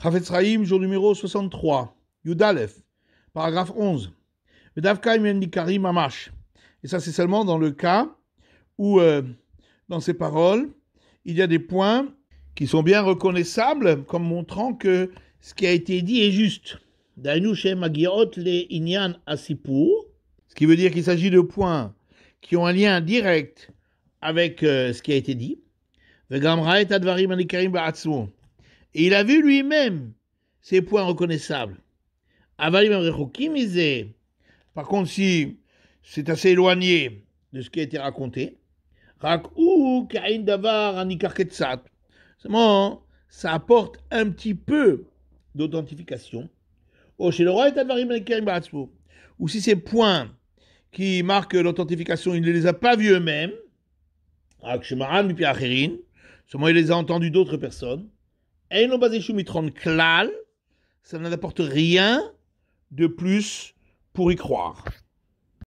Chafetzraïm, jour numéro 63, Yudalef, paragraphe 11. Mamash. Et ça, c'est seulement dans le cas où, euh, dans ces paroles, il y a des points qui sont bien reconnaissables comme montrant que ce qui a été dit est juste. Ce qui veut dire qu'il s'agit de points qui ont un lien direct avec euh, ce qui a été dit. Et il a vu lui-même ces points reconnaissables. Par contre, si c'est assez éloigné de ce qui a été raconté, seulement ça apporte un petit peu d'authentification. Oh, ou si ces points qui marquent l'authentification, il ne les a pas vus eux-mêmes, seulement il les a entendus d'autres personnes. Et non basé chou mitron clale, ça n'apporte rien de plus pour y croire.